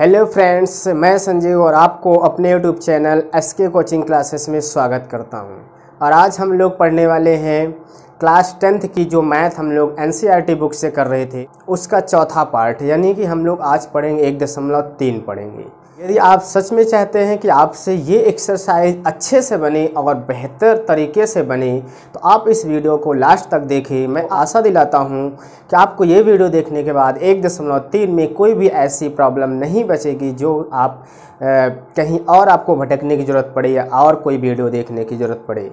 hello friends मैं संजय और आपको अपने YouTube channel S K coaching classes में स्वागत करता हूं और आज हम लोग पढ़ने वाले हैं क्लास टेंथ की जो मैथ हम लोग एन बुक e से कर रहे थे उसका चौथा पार्ट यानी कि हम लोग आज पढ़ेंगे एक दशमलव तीन पढ़ेंगे यदि आप सच में चाहते हैं कि आपसे ये एक्सरसाइज अच्छे से बने और बेहतर तरीके से बने तो आप इस वीडियो को लास्ट तक देखें मैं आशा दिलाता हूँ कि आपको ये वीडियो देखने के बाद एक दशमलव तीन में कोई भी ऐसी प्रॉब्लम नहीं बचेगी जो आप आ, कहीं और आपको भटकने की ज़रूरत पड़े या और कोई वीडियो देखने की ज़रूरत पड़े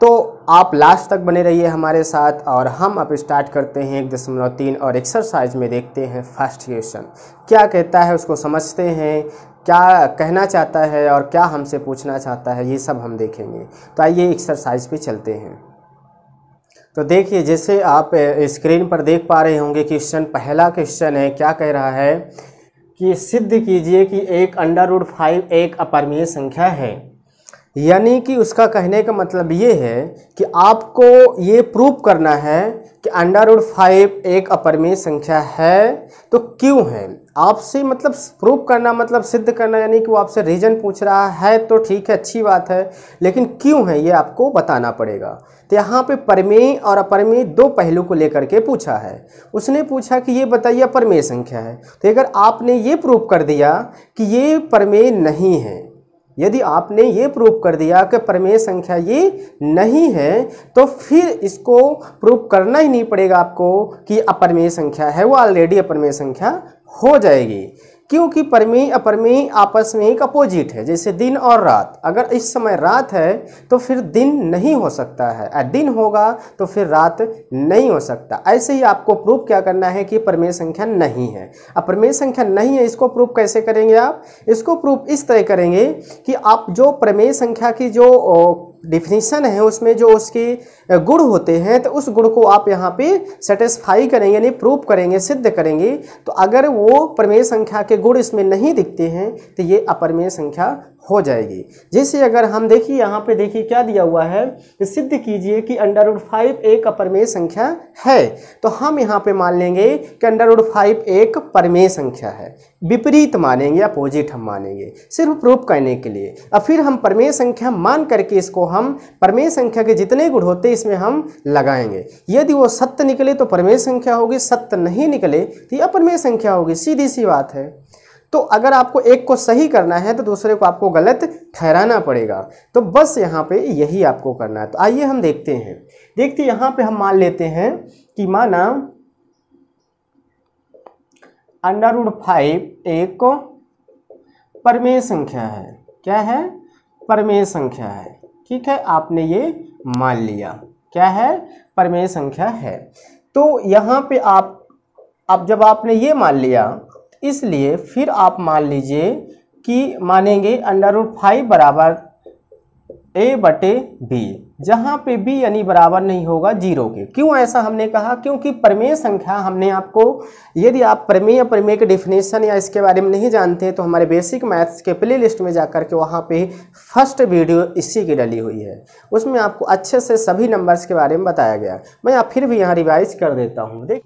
तो आप लास्ट तक बने रहिए हमारे साथ और हम आप स्टार्ट करते हैं एक दशमलव तीन और एक्सरसाइज में देखते हैं फर्स्ट क्वेश्चन क्या कहता है उसको समझते हैं क्या कहना चाहता है और क्या हमसे पूछना चाहता है ये सब हम देखेंगे तो आइए एक्सरसाइज पे चलते हैं तो देखिए जैसे आप स्क्रीन पर देख पा रहे होंगे क्वेश्चन पहला क्वेश्चन है क्या कह रहा है कि सिद्ध कीजिए कि एक अंडर रूड फाइव एक अपरमीय संख्या है यानी कि उसका कहने का मतलब ये है कि आपको ये प्रूव करना है कि अंडर रूट फाइव एक अपरमेय संख्या है तो क्यों है आपसे मतलब प्रूव करना मतलब सिद्ध करना यानी कि वो आपसे रीजन पूछ रहा है तो ठीक है अच्छी बात है लेकिन क्यों है ये आपको बताना पड़ेगा तो यहाँ पे परमेय और अपरमेय दो पहलू को लेकर के पूछा है उसने पूछा कि ये बताइए अपरमेय संख्या है तो अगर आपने ये प्रूव कर दिया कि ये परमेय नहीं है यदि आपने ये प्रूव कर दिया कि प्रमेय संख्या ये नहीं है तो फिर इसको प्रूव करना ही नहीं पड़ेगा आपको कि अपरमेय संख्या है वो ऑलरेडी अपरमेय संख्या हो जाएगी क्योंकि परमेय अप्रमेय आपस में एक अपोजिट है जैसे दिन और रात अगर इस समय रात है तो फिर दिन नहीं हो सकता है दिन होगा तो फिर रात नहीं हो सकता ऐसे ही आपको प्रूफ क्या करना है कि परमेय संख्या नहीं है अप्रमेय संख्या नहीं है इसको प्रूफ कैसे करेंगे आप इसको प्रूफ इस तरह करेंगे कि आप जो प्रमेय संख्या की जो डिफिनीसन है उसमें जो उसके गुण होते हैं तो उस गुण को आप यहाँ पे सेटिस्फाई करेंगे यानी प्रूव करेंगे सिद्ध करेंगे तो अगर वो परमेय संख्या के गुण इसमें नहीं दिखते हैं तो ये अपरमेय संख्या हो जाएगी जैसे अगर हम देखिए यहाँ पे देखिए क्या दिया हुआ है सिद्ध कीजिए कि अंडर रूड फाइव एक अपरमेय संख्या है तो हम यहाँ पे मान लेंगे कि अंडर रूड फाइव एक परमेय संख्या है विपरीत मानेंगे अपोजिट हम मानेंगे सिर्फ प्रूफ करने के लिए और फिर हम परमेय संख्या मान करके इसको हम परमेय संख्या के जितने गुण होते इसमें हम लगाएंगे यदि वो सत्य निकले तो परमेय संख्या होगी सत्य नहीं निकले तो अपरमेय संख्या होगी सीधी सी बात है तो अगर आपको एक को सही करना है तो दूसरे को आपको गलत ठहराना पड़ेगा तो बस यहाँ पे यही आपको करना है तो आइए हम देखते हैं देखते यहाँ पे हम मान लेते हैं कि माना अंडर रूड फाइव एक परमेय संख्या है क्या है परमेय संख्या है ठीक है आपने ये मान लिया क्या है परमेय संख्या है तो यहाँ पे आप अब जब आपने ये मान लिया इसलिए फिर आप मान लीजिए कि मानेंगे अंडर रूट फाइव बराबर ए बटे बी जहाँ पे बी यानी बराबर नहीं होगा जीरो के क्यों ऐसा हमने कहा क्योंकि प्रमेय संख्या हमने आपको यदि आप प्रमेय या प्रमेय के डिफिनेशन या इसके बारे में नहीं जानते तो हमारे बेसिक मैथ्स के प्ले लिस्ट में जाकर के वहाँ पे फर्स्ट वीडियो इसी की डली हुई है उसमें आपको अच्छे से सभी नंबर्स के बारे में बताया गया मैं आप फिर भी यहाँ रिवाइज कर देता हूँ देख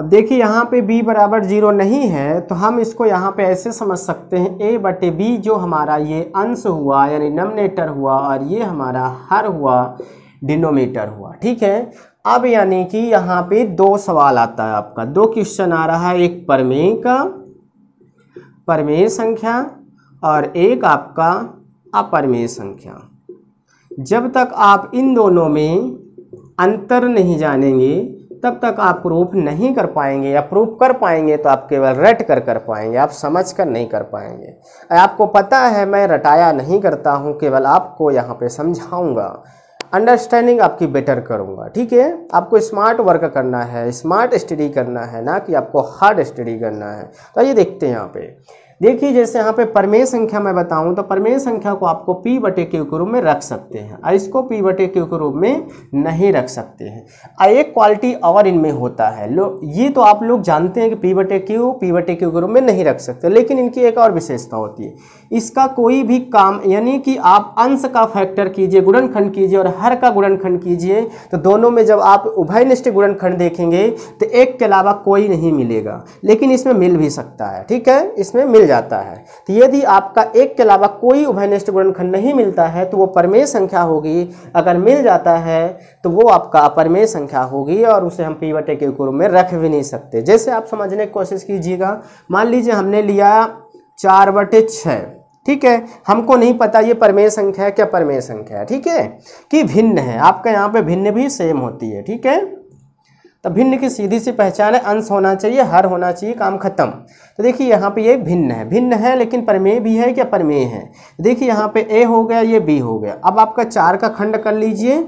अब देखिए यहाँ पे b बराबर जीरो नहीं है तो हम इसको यहाँ पे ऐसे समझ सकते हैं a बटे बी जो हमारा ये अंश हुआ यानी नमनेटर हुआ और ये हमारा हर हुआ डिनोमीटर हुआ ठीक है अब यानी कि यहाँ पे दो सवाल आता है आपका दो क्वेश्चन आ रहा है एक परमेय का परमेय संख्या और एक आपका अपरमेय संख्या जब तक आप इन दोनों में अंतर नहीं जानेंगे तब तक आप प्रूफ नहीं कर पाएंगे या प्रूफ कर पाएंगे तो आप केवल रट कर कर पाएंगे आप समझ कर नहीं कर पाएंगे आपको पता है मैं रटाया नहीं करता हूँ केवल आपको यहाँ पे समझाऊँगा अंडरस्टैंडिंग आपकी बेटर करूँगा ठीक है आपको स्मार्ट वर्क करना है स्मार्ट स्टडी करना है ना कि आपको हार्ड स्टडी करना है तो ये देखते हैं यहाँ पे देखिए जैसे यहाँ पे परमेय संख्या मैं बताऊँ तो परमेय संख्या को आपको पी बटे क्यू के रूप में रख सकते हैं और इसको पी बटे क्यू के रूप में नहीं रख सकते हैं और एक क्वालिटी और इनमें होता है लो ये तो आप लोग जानते हैं कि पी बटे क्यू पी बटे क्यू के रूप में नहीं रख सकते लेकिन इनकी एक और विशेषता होती है इसका कोई भी काम यानी कि आप अंश का फैक्टर कीजिए गुणनखंड कीजिए और हर का गुणनखंड कीजिए तो दोनों में जब आप उभयनिष्ठ गुणनखंड देखेंगे तो एक के अलावा कोई नहीं मिलेगा लेकिन इसमें मिल भी सकता है ठीक है इसमें मिल जाता है तो यदि आपका एक के अलावा कोई उभयनिष्ठ गुणनखंड नहीं मिलता है तो वो परमेय संख्या होगी अगर मिल जाता है तो वो आपका अपरमेय संख्या होगी और उसे हम पी के गुरु में रख भी नहीं सकते जैसे आप समझने की कोशिश कीजिएगा मान लीजिए हमने लिया चार बटे छः ठीक है हमको नहीं पता ये परमेय संख्या है क्या परमेय संख्या है ठीक है कि भिन्न है आपका यहाँ पे भिन्न भी सेम होती है ठीक है तो भिन्न की सीधी सी पहचान है अंश होना चाहिए हर होना चाहिए काम खत्म तो देखिए यहाँ पे ये भिन्न है भिन्न है लेकिन परमेय भी है क्या परमेय है देखिए यहाँ पे ए हो गया ये बी हो गया अब आपका चार का खंड कर लीजिए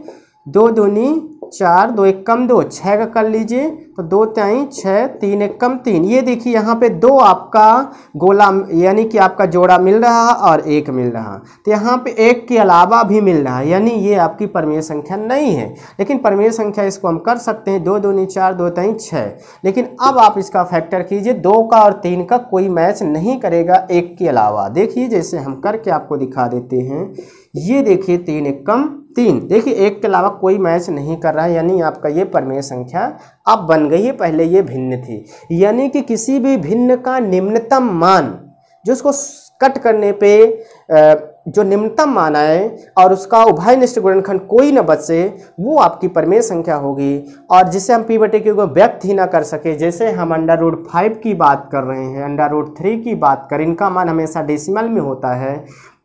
दो दूनी चार दो एक कम दो छः का कर लीजिए तो दो त्याई छः तीन एक कम तीन ये देखिए यहाँ पे दो आपका गोला यानी कि आपका जोड़ा मिल रहा और एक मिल रहा तो यहाँ पे एक के अलावा भी मिल रहा है यानी ये आपकी परमेय संख्या नहीं है लेकिन परमेय संख्या इसको हम कर सकते हैं दो दो नहीं चार दो तई छः लेकिन अब आप इसका फैक्टर कीजिए दो का और तीन का कोई मैच नहीं करेगा एक के अलावा देखिए जैसे हम करके आपको दिखा देते हैं ये देखिए तीन एक कम तीन देखिए एक के अलावा कोई मैच नहीं कर रहा है यानी आपका ये परमेय संख्या अब बन गई है पहले ये भिन्न थी यानी कि किसी भी भिन्न का निम्नतम मान जो उसको कट करने पे जो निम्नतम मान आए और उसका उभय निष्ठ गुणनखंड कोई न बचे वो आपकी परमेय संख्या होगी और जिसे हम पी बटे क्यू को व्यक्त ही ना कर सके जैसे हम अंडर रूट फाइव की बात कर रहे हैं अंडर रूट थ्री की बात करें इनका मान हमेशा डेसिमल में होता है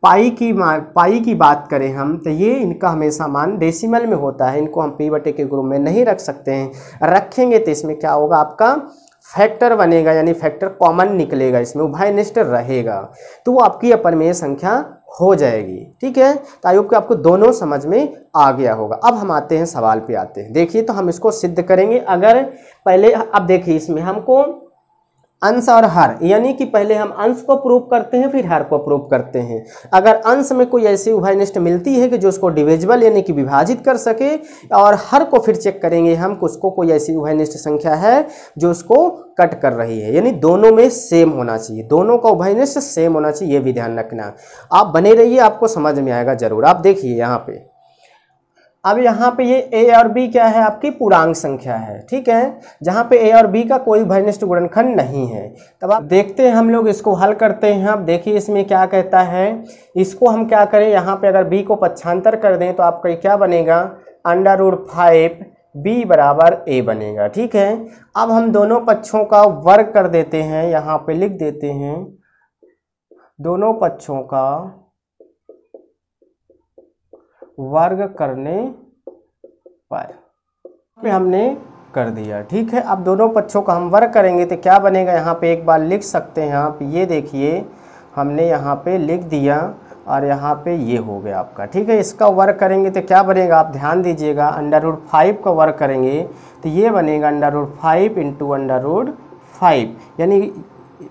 पाई की पाई की बात करें हम तो ये इनका हमेशा मान डेसिमल में होता है इनको हम पी बटे के ग्रुप में नहीं रख सकते हैं रखेंगे तो इसमें क्या होगा आपका फैक्टर बनेगा यानी फैक्टर कॉमन निकलेगा इसमें उभय निष्ठ रहेगा तो वो आपकी में संख्या हो जाएगी ठीक है तो आयोग आपको दोनों समझ में आ गया होगा अब हम आते हैं सवाल पे आते हैं देखिए तो हम इसको सिद्ध करेंगे अगर पहले अब देखिए इसमें हमको अंश और हर यानी कि पहले हम अंश को प्रूव करते हैं फिर हर को प्रूव करते हैं अगर अंश में कोई ऐसी उभयनिष्ठ मिलती है कि जो उसको डिविजिबल यानी कि विभाजित कर सके और हर को फिर चेक करेंगे हम उसको कोई ऐसी उभयनिष्ठ संख्या है जो उसको कट कर रही है यानी दोनों में सेम होना चाहिए दोनों का उभयनिष्ठ सेम होना चाहिए ये भी ध्यान रखना आप बने रहिए आपको समझ में आएगा जरूर आप देखिए यहाँ पर अब यहाँ पे ये ए और बी क्या है आपकी पूर्णांक संख्या है ठीक है जहाँ पे ए और बी का कोई भयनिष्ठ गुणनखंड नहीं है तब आप देखते हैं हम लोग इसको हल करते हैं अब देखिए इसमें क्या कहता है इसको हम क्या करें यहाँ पे अगर बी को पक्षांतर कर दें तो आपका क्या बनेगा अंडर रूड फाइव बी बराबर ए बनेगा ठीक है अब हम दोनों पक्षों का वर्ग कर देते हैं यहाँ पर लिख देते हैं दोनों पक्षों का वर्ग करने पर पे हमने कर दिया ठीक है अब दोनों पक्षों का हम वर्ग करेंगे तो क्या बनेगा यहाँ पे एक बार लिख सकते हैं आप ये देखिए हमने यहाँ पे लिख दिया और यहाँ पे ये हो गया आपका ठीक है इसका वर्क करेंगे तो क्या बनेगा आप ध्यान दीजिएगा अंडर रोड फाइव का वर्क करेंगे तो ये बनेगा under root five into under root five यानी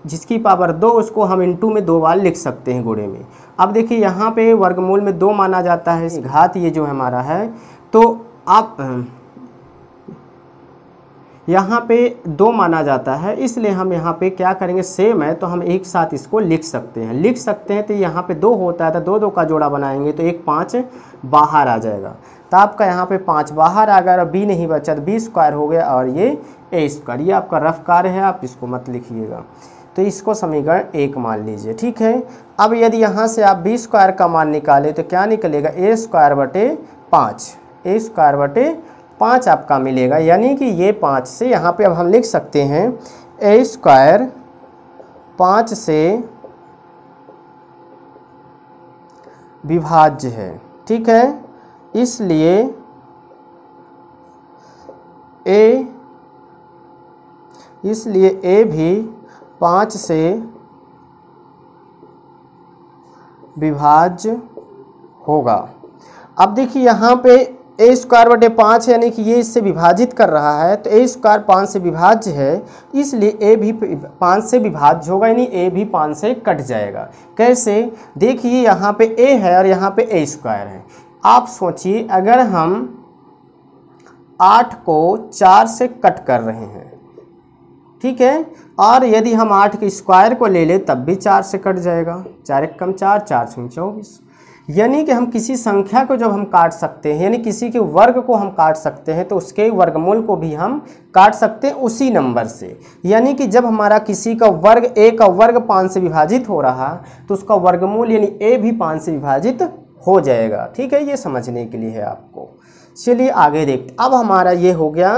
जिसकी पावर दो उसको हम इंटू में दो बार लिख सकते हैं गुड़े में अब देखिए यहाँ पे वर्गमूल में दो माना जाता है घात ये जो हमारा है तो आप यहाँ पे दो माना जाता है इसलिए हम यहाँ पे क्या करेंगे सेम है तो हम एक साथ इसको लिख सकते हैं लिख सकते हैं तो यहाँ पे दो होता है तो दो दो का जोड़ा बनाएंगे तो एक पाँच बाहर आ जाएगा तो आपका यहाँ पे पाँच बाहर आ गया और बी नहीं बचा तो बी स्क्वायर हो गया और ये ए स्क्वायर ये आपका रफ कार्य है आप इसको मत लिखिएगा तो इसको समीकरण एक मान लीजिए ठीक है अब यदि यहाँ से आप बी स्क्वायर का मान निकालें तो क्या निकलेगा ए स्क्वायर बटे पाँच ए स्क्वायर बटे पाँच आपका मिलेगा यानी कि ये पाँच से यहाँ पे अब हम लिख सकते हैं ए स्क्वायर पाँच से विभाज्य है ठीक है इसलिए ए इसलिए ए भी पाँच से विभाज्य होगा अब देखिए यहाँ पे ए स्क्वायर बटे पाँच यानी कि ये इससे विभाजित कर रहा है तो ए स्क्वायर पाँच से विभाज्य है इसलिए ए भी पाँच से विभाज्य होगा यानी ए भी पाँच से कट जाएगा कैसे देखिए यहाँ पे ए है और यहाँ पे ए स्क्वायर है आप सोचिए अगर हम आठ को चार से कट कर रहे हैं ठीक है और यदि हम आठ के स्क्वायर को ले लें तब भी चार से कट जाएगा चार एक कम चार चार सौ चौबीस यानी कि हम किसी संख्या को जब हम काट सकते हैं यानी किसी के वर्ग को हम काट सकते हैं तो उसके वर्गमूल को भी हम काट सकते हैं उसी नंबर से यानी कि जब हमारा किसी का वर्ग ए का वर्ग पाँच से विभाजित हो रहा तो उसका वर्गमूल यानी ए भी पाँच से विभाजित हो जाएगा ठीक है ये समझने के लिए है आपको चलिए आगे देखते अब हमारा ये हो गया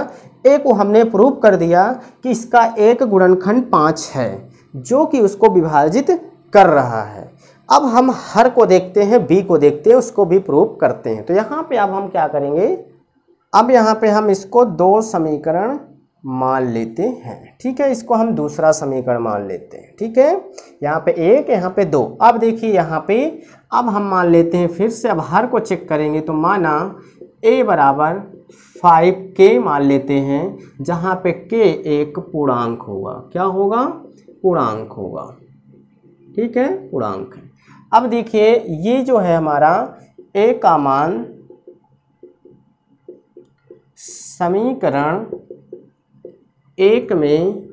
ए को हमने प्रूव कर दिया कि इसका एक गुणनखंड पाँच है जो कि उसको विभाजित कर रहा है अब हम हर को देखते हैं बी को देखते हैं उसको भी प्रूव करते हैं तो यहाँ पे अब हम क्या करेंगे अब यहाँ पे हम इसको दो समीकरण मान लेते हैं ठीक है इसको हम दूसरा समीकरण मान लेते हैं ठीक है यहाँ पे एक यहाँ पे दो अब देखिए यहाँ पे अब हम मान लेते हैं फिर से अब हर को चेक करेंगे तो माना ए बराबर फाइव के मान लेते हैं जहाँ पे के एक पूर्णांक होगा क्या होगा पूर्णांक होगा ठीक है पूर्णांक है अब देखिए ये जो है हमारा ए का मान समीकरण एक में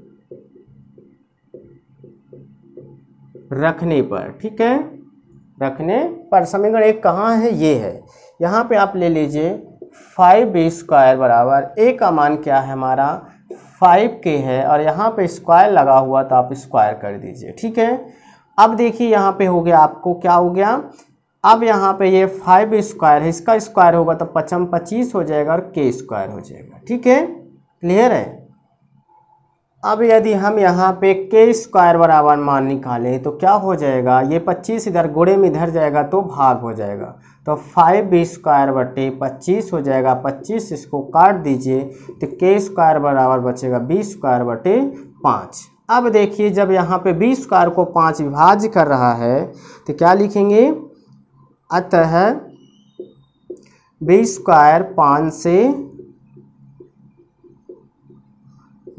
रखने पर ठीक है रखने पर समीकरण एक कहाँ है ये है यहाँ पे आप ले लीजिए फाइव बी स्क्वायर बराबर ए का मान क्या है हमारा फाइव के है और यहाँ पे स्क्वायर लगा हुआ तो आप स्क्वायर कर दीजिए ठीक है अब देखिए यहाँ पे हो गया आपको क्या हो गया अब यहाँ पे ये फाइव स्क्वायर है इसका स्क्वायर होगा तो पचम पच्चीस हो जाएगा और के स्क्वायर हो जाएगा ठीक है क्लियर है अब यदि हम यहाँ पे के स्क्वायर बराबर मान निकालें तो क्या हो जाएगा ये पच्चीस इधर गोड़े में इधर जाएगा तो भाग हो जाएगा तो फाइव बी स्क्वायर बटे पच्चीस हो जाएगा पच्चीस इसको काट दीजिए तो के स्क्वायर बराबर बचेगा बी स्क्वायर बटे पाँच अब देखिए जब यहाँ पे बी स्क्वायर को पाँच विभाज्य कर रहा है तो क्या लिखेंगे अतः बी स्क्वायर पाँच से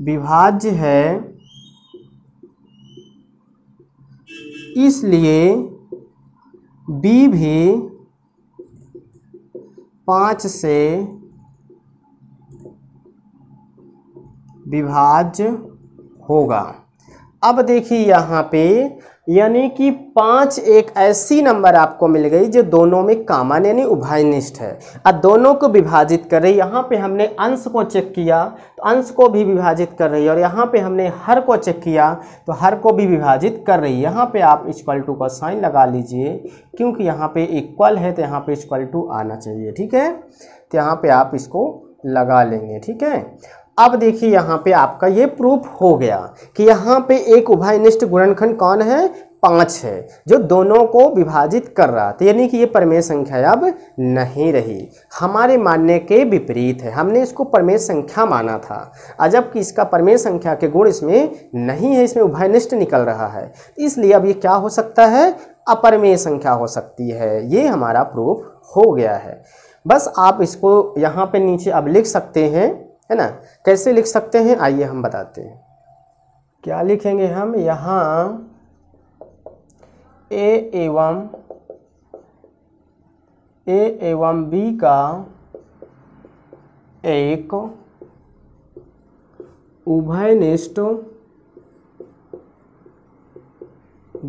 विभाज्य है इसलिए बी भी पाँच से विभाज्य होगा अब देखिए यहाँ पे यानी कि पाँच एक ऐसी नंबर आपको मिल गई जो दोनों में कामन यानी उभयनिष्ठ है और दोनों को विभाजित कर रही यहाँ पे हमने अंश को चेक किया तो अंश को भी विभाजित कर रही है और यहाँ पे हमने हर को चेक किया तो हर को भी विभाजित कर रही है यहाँ पे आप इक्वल टू का साइन लगा लीजिए क्योंकि यहाँ पे इक्वल है तो यहाँ पर इक्वल टू आना चाहिए ठीक है तो यहाँ पर आप इसको लगा लेंगे ठीक है अब देखिए यहाँ पे आपका ये प्रूफ हो गया कि यहाँ पे एक उभयनिष्ठ गुणनखंड कौन है पाँच है जो दोनों को विभाजित कर रहा था यानी कि ये परमेय संख्या अब नहीं रही हमारे मानने के विपरीत है हमने इसको परमेय संख्या माना था जबकि इसका परमेय संख्या के गुण इसमें नहीं है इसमें उभयनिष्ठ निकल रहा है इसलिए अब ये क्या हो सकता है अपरमेय संख्या हो सकती है ये हमारा प्रूफ हो गया है बस आप इसको यहाँ पे नीचे अब लिख सकते हैं है ना कैसे लिख सकते हैं आइए हम बताते हैं क्या लिखेंगे हम यहाँ ए एवं ए एवं बी का एक उभयनिष्ठ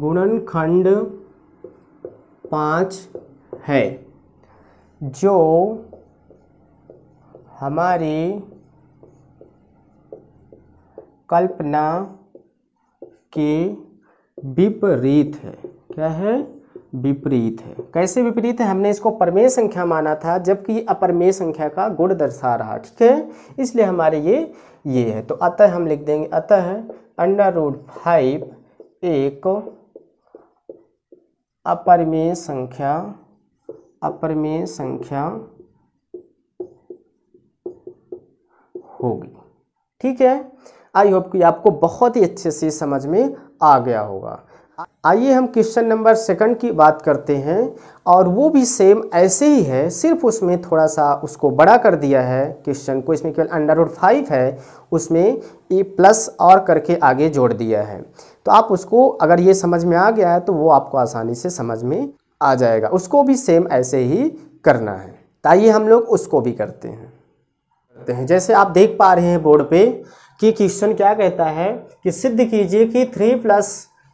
गुणनखंड पाँच है जो हमारी कल्पना के विपरीत है क्या है विपरीत है कैसे विपरीत है हमने इसको परमेय संख्या माना था जबकि अपरमेय संख्या का गुण दर्शा रहा ठीक है इसलिए हमारे ये ये है तो अतः हम लिख देंगे अतः अंडर रूट फाइव एक अपरमेय संख्या अपरमेय संख्या होगी ठीक है आई होप कि आपको बहुत ही अच्छे से समझ में आ गया होगा आइए हम क्वेश्चन नंबर सेकंड की बात करते हैं और वो भी सेम ऐसे ही है सिर्फ उसमें थोड़ा सा उसको बड़ा कर दिया है क्वेश्चन को इसमें केवल अंडर रोड फाइव है उसमें ए प्लस और करके आगे जोड़ दिया है तो आप उसको अगर ये समझ में आ गया है तो वो आपको आसानी से समझ में आ जाएगा उसको भी सेम ऐसे ही करना है तो आइए हम लोग उसको भी करते हैं करते हैं जैसे आप देख पा रहे हैं बोर्ड पर कि क्वेश्चन क्या कहता है कि सिद्ध कीजिए कि three plus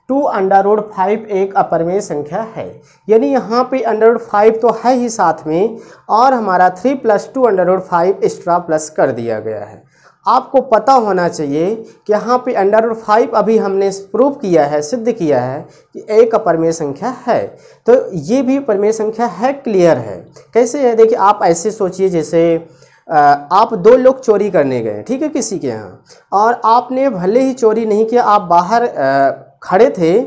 two under root five एक अपरमेय संख्या है यानी यहाँ पे अंडर रोड फाइव तो है ही साथ में और हमारा three plus two under root five extra plus कर दिया गया है आपको पता होना चाहिए कि यहाँ पे अंडर रोड फाइव अभी हमने प्रूव किया है सिद्ध किया है कि एक अपरमेय संख्या है तो ये भी परमेय संख्या है क्लियर है कैसे है देखिए आप ऐसे सोचिए जैसे आप दो लोग चोरी करने गए ठीक है किसी के यहाँ और आपने भले ही चोरी नहीं किया आप बाहर खड़े थे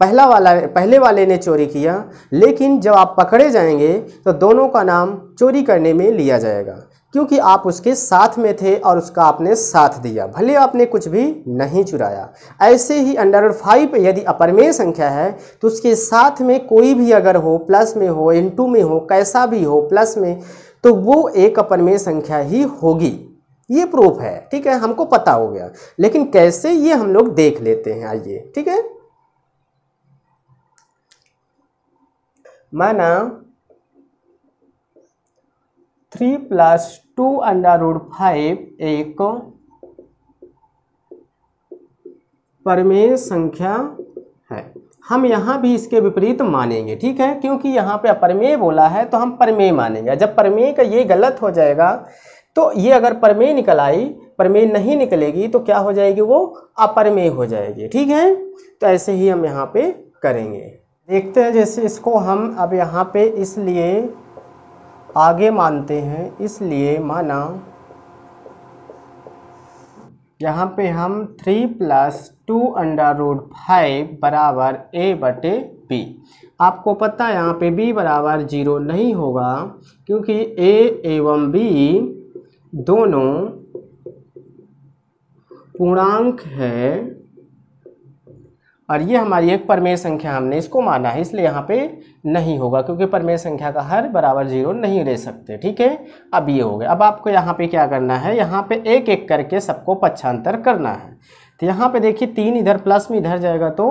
पहला वाला पहले वाले ने चोरी किया लेकिन जब आप पकड़े जाएंगे तो दोनों का नाम चोरी करने में लिया जाएगा क्योंकि आप उसके साथ में थे और उसका आपने साथ दिया भले आपने कुछ भी नहीं चुराया ऐसे ही अंडर फाइव यदि अपरमेय संख्या है तो उसके साथ में कोई भी अगर हो प्लस में हो इन में हो कैसा भी हो प्लस में तो वो एक अपरमेय संख्या ही होगी ये प्रूफ है ठीक है हमको पता हो गया लेकिन कैसे ये हम लोग देख लेते हैं आइए ठीक है माना three plus two under root five एक परमेय संख्या हम यहाँ भी इसके विपरीत मानेंगे ठीक है क्योंकि यहाँ पे अपरमेय बोला है तो हम परमेय मानेंगे जब परमेय का ये गलत हो जाएगा तो ये अगर परमेय निकल आई परमेय नहीं निकलेगी तो क्या हो जाएगी वो अपरमेय हो जाएगी ठीक है तो ऐसे ही हम यहाँ पे करेंगे देखते हैं जैसे इसको हम अब यहाँ पे इसलिए आगे मानते हैं इसलिए माना यहाँ पे हम three plus two under root five बराबर ए बटे बी आपको पता है यहाँ पे बी बराबर जीरो नहीं होगा क्योंकि ए एवं बी दोनों पूर्णांक है और ये हमारी एक परमेय संख्या हमने इसको माना है इसलिए यहाँ पे नहीं होगा क्योंकि परमेय संख्या का हर बराबर जीरो नहीं ले सकते ठीक है अब ये हो गया अब आपको यहाँ पे क्या करना है यहाँ पे एक एक करके सबको पक्षांतर करना है तो यहाँ पे देखिए तीन इधर प्लस में इधर जाएगा तो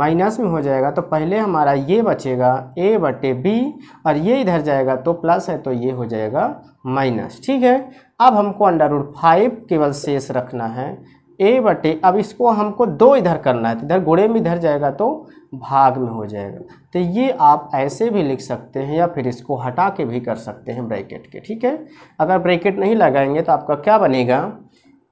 माइनस में हो जाएगा तो पहले हमारा ये बचेगा ए बटे बी और ये इधर जाएगा तो प्लस है तो ये हो जाएगा माइनस ठीक है अब हमको अंडर रूट फाइव केवल शेष रखना है ए बटे अब इसको हमको दो इधर करना है तो इधर गोड़े में इधर जाएगा तो भाग में हो जाएगा तो ये आप ऐसे भी लिख सकते हैं या फिर इसको हटा के भी कर सकते हैं ब्रैकेट के ठीक है अगर ब्रैकेट नहीं लगाएंगे तो आपका क्या बनेगा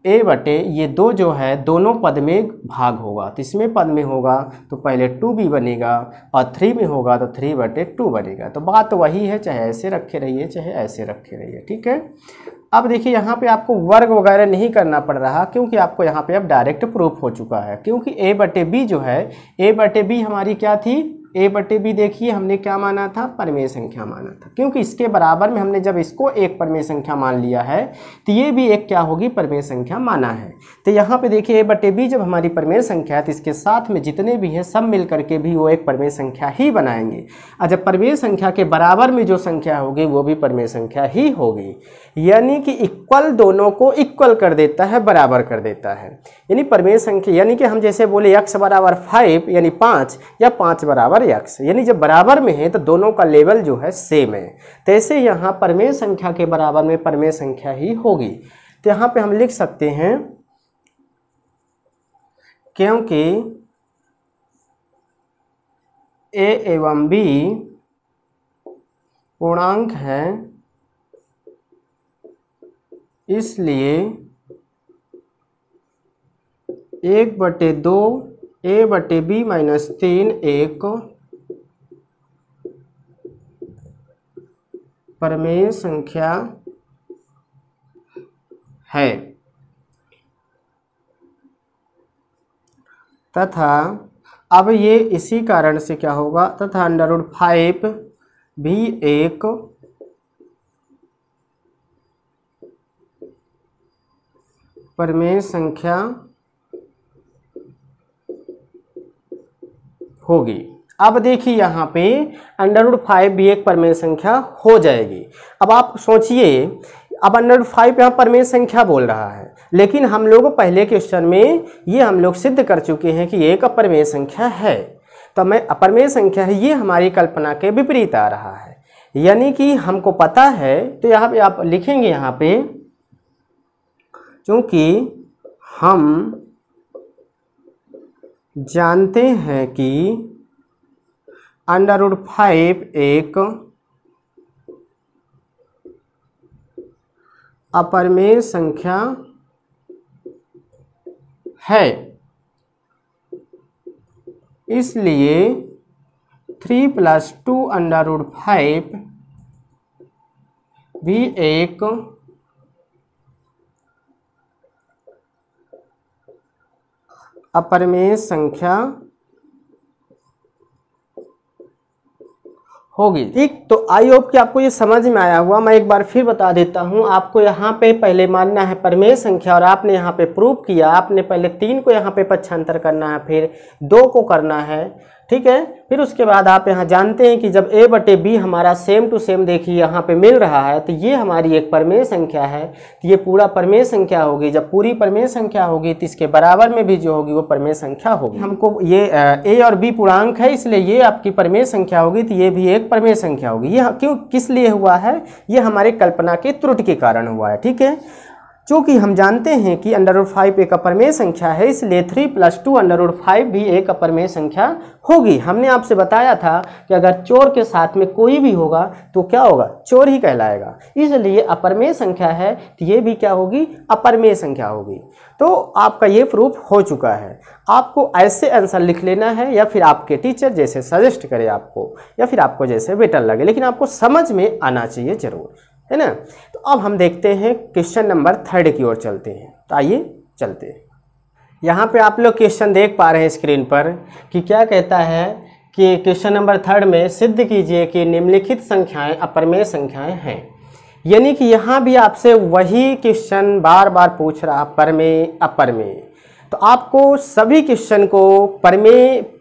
ए बटे ये दो जो है दोनों पद में भाग होगा तो इसमें पद में होगा तो पहले टू बी बनेगा और थ्री में होगा तो थ्री बटे टू बनेगा तो बात वही है चाहे ऐसे रखे रहिए चाहे ऐसे रखे रहिए ठीक है अब देखिए यहाँ पे आपको वर्ग वगैरह नहीं करना पड़ रहा क्योंकि आपको यहाँ पे अब डायरेक्ट प्रूफ हो चुका है क्योंकि ए बटे बी जो है ए बटे बी हमारी क्या थी ए बटे बी देखिए हमने क्या माना था परमेय संख्या माना था क्योंकि इसके बराबर में हमने जब इसको एक परमेय संख्या मान लिया है तो ये भी एक क्या होगी परमेय संख्या माना है तो यहाँ पे देखिए ए बटे बी जब हमारी परमेय संख्या है तो इसके साथ में जितने भी हैं सब मिल करके भी वो एक परमेय संख्या ही बनाएंगे और जब परमेय संख्या के बराबर में जो संख्या होगी वो भी परमेय संख्या ही होगी यानी कि इक्वल दोनों को इक्वल कर देता है बराबर कर देता है यानी परमेय संख्या यानी कि हम जैसे बोले यक्स बराबर फाइव यानी पाँच या पाँच बराबर यक्स यानी जब बराबर में है तो दोनों का लेवल जो है सेम है तैसे तो यहाँ परमेय संख्या के बराबर में परमेय संख्या ही होगी तो यहाँ पे हम लिख सकते हैं क्योंकि ए एवं बी पूर्णांक हैं इसलिए एक बटे दो ए बटे बी माइनस तीन एक परमेय संख्या है तथा अब ये इसी कारण से क्या होगा तथा अंडरवुड फाइव भी एक परमेय संख्या होगी अब देखिए यहाँ पे अंडर रूट फाइव भी एक परमेय संख्या हो जाएगी अब आप सोचिए अब अंडर रूट फाइव यहाँ परमेय संख्या बोल रहा है लेकिन हम लोग पहले क्वेश्चन में ये हम लोग सिद्ध कर चुके हैं कि एक अपरमेय संख्या है तो मैं अपरमेय संख्या है ये हमारी कल्पना के विपरीत आ रहा है यानी कि हमको पता है तो यहाँ पे आप लिखेंगे यहाँ पे क्योंकि हम जानते हैं कि अंडर रूट फाइव एक अपरमेय संख्या है इसलिए three plus two under root five भी एक अपरमेय संख्या होगी ठीक तो आई होप कि आपको ये समझ में आया हुआ मैं एक बार फिर बता देता हूँ आपको यहाँ पे पहले मानना है परमेय संख्या और आपने यहाँ पे प्रूव किया आपने पहले तीन को यहाँ पे पक्षांतर करना है फिर दो को करना है ठीक है फिर उसके बाद आप यहाँ जानते हैं कि जब ए बटे बी हमारा सेम टू सेम देखिए यहाँ पे मिल रहा है तो ये हमारी एक परमेय संख्या है तो ये पूरा परमेय संख्या होगी जब पूरी परमेय संख्या होगी तो इसके बराबर में भी जो होगी वो परमेय संख्या होगी हमको ये ए और बी पूर्णांक है इसलिए ये आपकी परमेय संख्या होगी तो ये भी एक परमेय संख्या होगी ये क्यों किस लिए हुआ है ये हमारे कल्पना के त्रुट के कारण हुआ है ठीक है चूँकि हम जानते हैं कि अंडर रूट फाइव एक अपरमेय संख्या है इसलिए three plus two under root five भी एक अपरमेय संख्या होगी हमने आपसे बताया था कि अगर चोर के साथ में कोई भी होगा तो क्या होगा चोर ही कहलाएगा इसलिए अपरमेय संख्या है तो ये भी क्या होगी अपरमेय संख्या होगी तो आपका ये प्रूफ हो चुका है आपको ऐसे आंसर लिख लेना है या फिर आपके टीचर जैसे सजेस्ट करे आपको या फिर आपको जैसे बेटर लगे लेकिन आपको समझ में आना चाहिए ज़रूर है ना तो अब हम देखते हैं क्वेश्चन नंबर थर्ड की ओर चलते हैं तो आइए चलते हैं यहाँ पे आप लोग क्वेश्चन देख पा रहे हैं स्क्रीन पर कि क्या कहता है कि क्वेश्चन नंबर थर्ड में सिद्ध कीजिए कि निम्नलिखित संख्याएं अपरमेय संख्याएं हैं यानी कि यहाँ भी आपसे वही क्वेश्चन बार बार पूछ रहा परमेय अपरमेय तो आपको सभी क्वेश्चन को परमे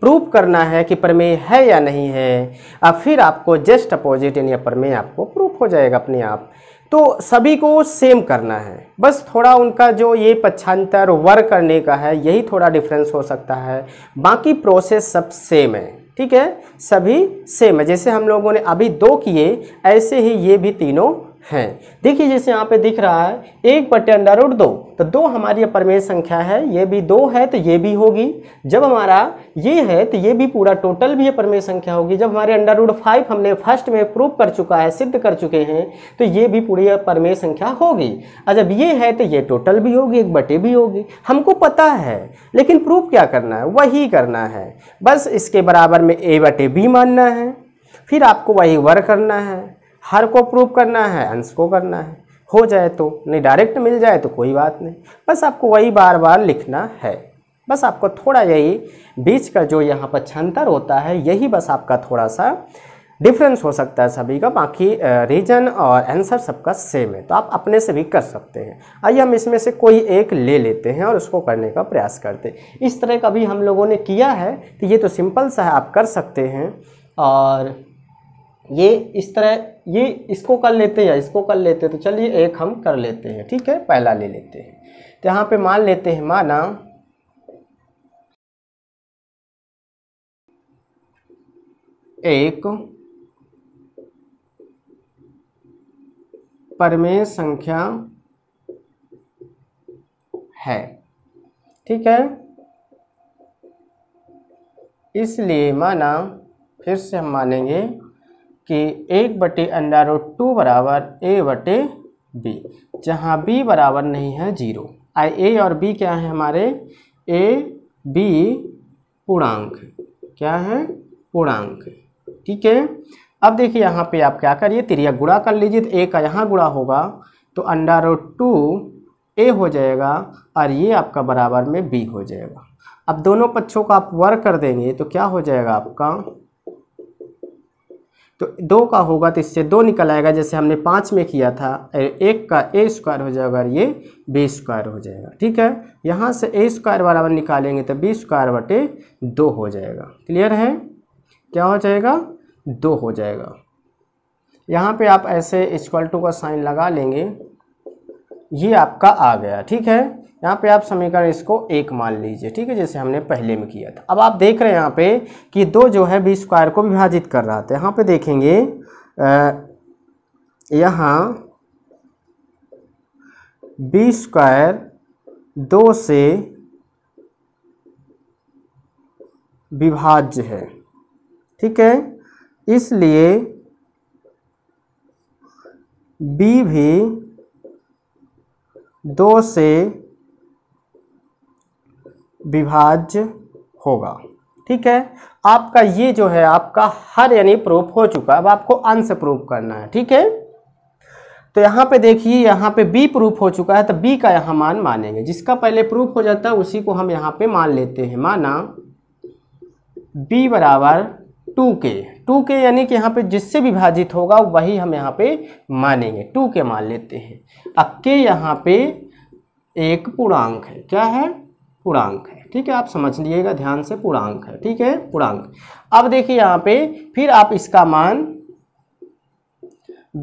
प्रूव करना है कि परमे है या नहीं है और फिर आपको जस्ट अपोजिट यानी परमे आपको प्रूफ हो जाएगा अपने आप तो सभी को सेम करना है बस थोड़ा उनका जो ये पक्षांतर वर्क करने का है यही थोड़ा डिफरेंस हो सकता है बाकी प्रोसेस सब सेम है ठीक है सभी सेम है जैसे हम लोगों ने अभी दो किए ऐसे ही ये भी तीनों हैं देखिए जैसे यहाँ पे दिख रहा है एक बटे अंडर रूट दो तो दो हमारी अपरमेय संख्या है ये भी दो है तो ये भी होगी जब हमारा ये है तो ये भी पूरा टोटल भी अपरमेय संख्या होगी जब हमारे अंडर रूट फाइव हमने फर्स्ट में प्रूव कर चुका है सिद्ध कर चुके हैं तो ये भी पूरी अपरमेय संख्या होगी और जब ये है तो ये टोटल भी होगी एक बटे भी होगी हमको पता है लेकिन प्रूफ क्या करना है वही करना है बस इसके बराबर में ए बटे बी मानना है फिर आपको वही वर करना है हर को प्रूव करना है अंश को करना है हो जाए तो नहीं डायरेक्ट मिल जाए तो कोई बात नहीं बस आपको वही बार बार लिखना है बस आपको थोड़ा यही बीच का जो यहाँ पर छंतर होता है यही बस आपका थोड़ा सा डिफरेंस हो सकता है सभी का बाकी रीजन और आंसर सबका सेम है तो आप अपने से भी कर सकते हैं आइए हम इसमें से कोई एक ले लेते हैं और उसको करने का प्रयास करते हैं इस तरह का भी हम लोगों ने किया है तो ये तो सिंपल सा है आप कर सकते हैं और ये इस तरह ये इसको कर लेते हैं या इसको कर लेते हैं तो चलिए एक हम कर लेते हैं ठीक है पहला ले लेते हैं तो यहाँ पे मान लेते हैं माना एक परमेय संख्या है ठीक है इसलिए माना फिर से हम मानेंगे कि एक बटे अंडा रोड टू बराबर ए बटे बी जहाँ बी बराबर नहीं है जीरो आई ए और बी क्या है हमारे ए बी पूर्णांक क्या है पूर्णांक ठीक है अब देखिए यहाँ पे आप क्या करिए तिरिया गुड़ा कर लीजिए तो ए का यहाँ गुड़ा होगा तो अंडा रोड टू ए हो जाएगा और ये आपका बराबर में बी हो जाएगा अब दोनों पक्षों का आप वर्क कर देंगे तो क्या हो जाएगा आपका तो दो का होगा तो इससे दो निकल आएगा जैसे हमने पाँच में किया था एक का ए स्क्वायर हो जाएगा और ये बी स्क्वायर हो जाएगा ठीक है यहाँ से ए स्क्वायर बराबर निकालेंगे तो बी स्क्वायर बटे दो हो जाएगा क्लियर है क्या हो जाएगा दो हो जाएगा यहाँ पे आप ऐसे इक्वल टू का साइन लगा लेंगे ये आपका आ गया ठीक है यहाँ पे आप समीकरण इसको एक मान लीजिए ठीक है जैसे हमने पहले में किया था अब आप देख रहे हैं यहाँ पे कि दो जो है बी स्क्वायर को विभाजित कर रहा था यहाँ पे देखेंगे यहाँ बी स्क्वायर दो से विभाज्य है ठीक है इसलिए बी भी दो से विभाज्य होगा ठीक है आपका ये जो है आपका हर यानी प्रूफ हो चुका अब आपको अंश प्रूफ करना है ठीक है तो यहाँ पे देखिए यहाँ पे बी प्रूफ हो चुका है तो बी का यहाँ मान मानेंगे जिसका पहले प्रूफ हो जाता है उसी को हम यहाँ पे मान लेते हैं माना बी बराबर टू के टू के यानी कि यहाँ पे जिससे विभाजित होगा वही हम यहाँ पे मानेंगे टू के मान लेते हैं अब के यहाँ पे एक पूर्णांक है क्या है पूर्णांक है ठीक है आप समझ लीजिएगा ध्यान से पूर्णांक है ठीक है पूर्णांक अब देखिए यहाँ पे फिर आप इसका मान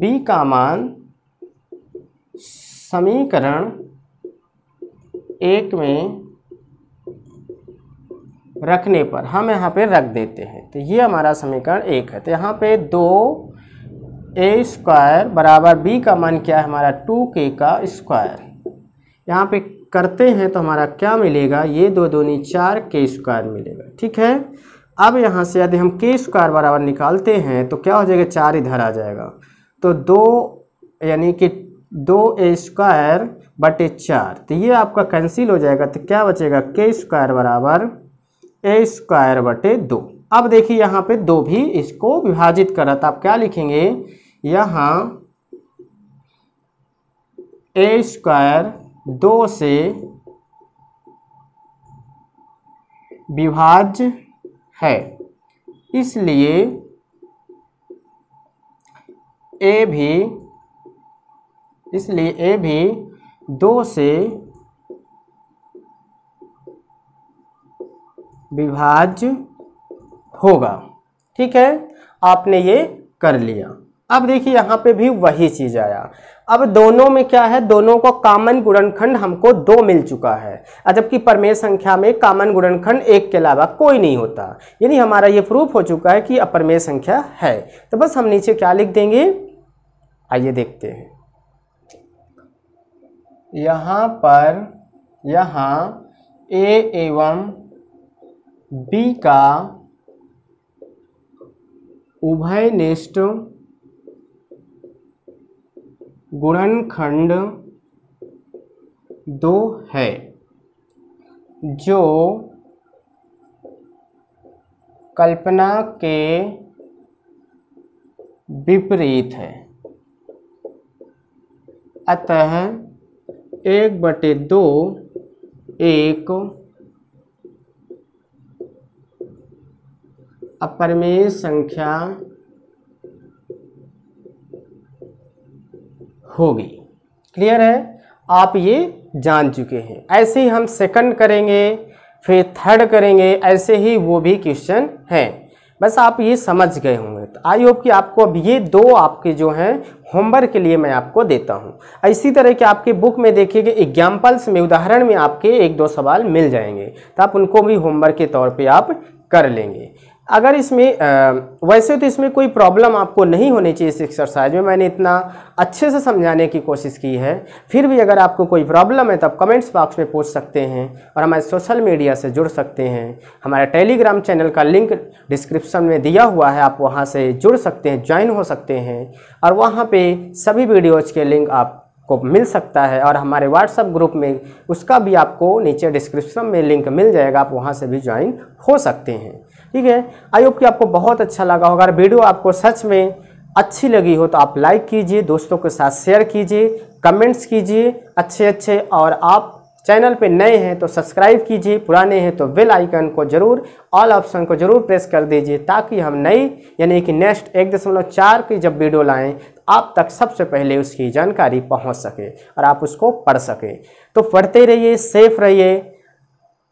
b का मान समीकरण एक में रखने पर हम यहाँ पे रख देते हैं तो ये हमारा समीकरण एक है तो यहाँ पे दो ए स्क्वायर बराबर बी का मान क्या है हमारा टू के का स्क्वायर यहाँ पे करते हैं तो हमारा क्या मिलेगा ये दो दूनी चार के स्क्वायर मिलेगा ठीक है अब यहाँ से यदि हम के स्क्वायर बराबर निकालते हैं तो क्या हो जाएगा चार इधर आ जाएगा तो दो यानी कि दो ए स्क्वायर बटे चार तो ये आपका कैंसिल हो जाएगा तो क्या बचेगा के स्क्वायर बराबर ए स्क्वायर बटे दो अब देखिए यहाँ पे दो भी इसको विभाजित कर रहा था तो आप क्या लिखेंगे यहाँ ए स्क्वायर दो से विभाज्य है इसलिए ए भी इसलिए ए भी दो से विभाज्य होगा ठीक है आपने ये कर लिया अब देखिए यहाँ पे भी वही चीज आया अब दोनों में क्या है दोनों को कामन गुणनखंड हमको दो मिल चुका है जबकि परमेय संख्या में कामन गुणनखंड एक के अलावा कोई नहीं होता यानी हमारा ये प्रूफ हो चुका है कि अपरमेय संख्या है तो बस हम नीचे क्या लिख देंगे आइए देखते हैं यहाँ पर यहाँ ए एवं बी का उभयनिष्ठ गुणनखंड दो है जो कल्पना के विपरीत है अतः एक बटे दो एक अपरमेय संख्या होगी क्लियर है आप ये जान चुके हैं ऐसे ही हम सेकंड करेंगे फिर थर्ड करेंगे ऐसे ही वो भी क्वेश्चन हैं बस आप ये समझ गए होंगे तो आई होप कि आपको अब ये दो आपके जो हैं होमवर्क के लिए मैं आपको देता हूँ इसी तरह के आपके बुक में देखिएगा एग्जाम्पल्स में उदाहरण में आपके एक दो सवाल मिल जाएंगे तो आप उनको भी होमवर्क के तौर पर आप कर लेंगे अगर इसमें वैसे तो इसमें कोई प्रॉब्लम आपको नहीं होनी चाहिए इस एक्सरसाइज में मैंने इतना अच्छे से समझाने की कोशिश की है फिर भी अगर आपको कोई प्रॉब्लम है तो आप कमेंट्स बॉक्स में पूछ सकते हैं और हमारे सोशल मीडिया से जुड़ सकते हैं हमारे टेलीग्राम चैनल का लिंक डिस्क्रिप्शन में दिया हुआ है आप वहाँ से जुड़ सकते हैं ज्वाइन हो सकते हैं और वहाँ पर सभी वीडियोज़ के लिंक आप को मिल सकता है और हमारे व्हाट्सएप ग्रुप में उसका भी आपको नीचे डिस्क्रिप्शन में लिंक मिल जाएगा आप वहाँ से भी ज्वाइन हो सकते हैं ठीक है आई होप कि आपको बहुत अच्छा लगा होगा अगर वीडियो आपको सच में अच्छी लगी हो तो आप लाइक कीजिए दोस्तों के साथ शेयर कीजिए कमेंट्स कीजिए अच्छे अच्छे और आप चैनल पे नए हैं तो सब्सक्राइब कीजिए पुराने हैं तो बेल आइकन को जरूर ऑल ऑप्शन को जरूर प्रेस कर दीजिए ताकि हम नई यानी कि नेक्स्ट एक दशमलव चार की जब वीडियो लाएं तो आप तक सबसे पहले उसकी जानकारी पहुंच सके और आप उसको पढ़ सकें तो पढ़ते रहिए सेफ रहिए